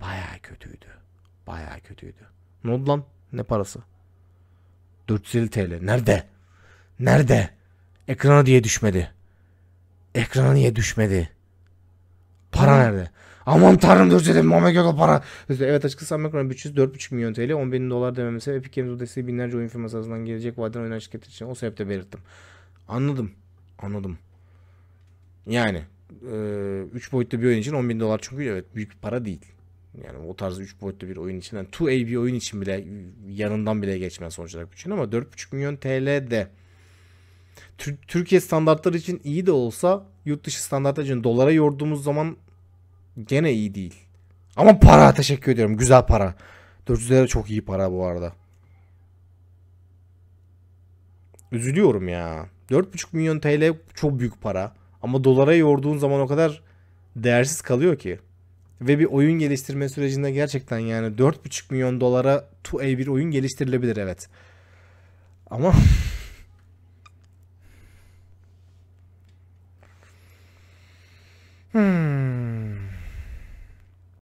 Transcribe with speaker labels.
Speaker 1: Bayağı kötüydü. bayağı kötüydü. Ne oldu lan? Ne parası? 450 TL. Nerede? Nerede? Ekrana diye düşmedi. Ekrana niye düşmedi? Para nerede? Aman tanrım 450 o para.
Speaker 2: Evet açıkçası Omicron bütçesi 4,5 milyon TL 10 bin dolar dememi Epic Games desteği binlerce oyun firması arasından gelecek vadeden oyun şirketi için o sebeple belirttim. Anladım. Anladım. Yani 3 e, boyutlu bir oyun için 10 bin dolar çünkü evet büyük para değil. Yani o tarz 3 boyutlu bir oyun için. Yani 2A bir oyun için bile yanından bile geçmez sonuç olarak için ama 4,5 milyon TL de Türkiye standartları için iyi de olsa yurt dışı standartlar için dolara yorduğumuz zaman gene iyi değil. Ama para teşekkür ediyorum. Güzel para. 400 lira çok iyi para bu arada. Üzülüyorum ya. 4,5 milyon TL çok büyük para. Ama dolara yorduğun zaman o kadar değersiz kalıyor ki ve bir oyun geliştirme sürecinde gerçekten yani 4,5 milyon dolara 2A bir oyun geliştirilebilir evet.
Speaker 3: Ama hmm.